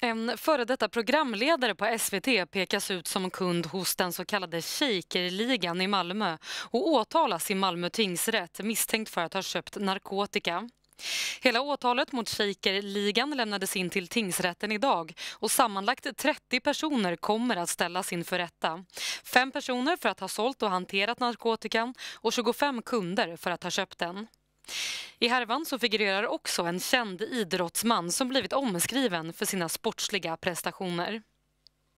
En före detta programledare på SVT pekas ut som kund hos den så kallade Shakerligan i Malmö och åtalas i Malmö tingsrätt misstänkt för att ha köpt narkotika. Hela åtalet mot Shakerligan lämnades in till tingsrätten idag och sammanlagt 30 personer kommer att ställas inför rätta. Fem personer för att ha sålt och hanterat narkotikan och 25 kunder för att ha köpt den. I härvan så figurerar också en känd idrottsman som blivit omskriven för sina sportsliga prestationer.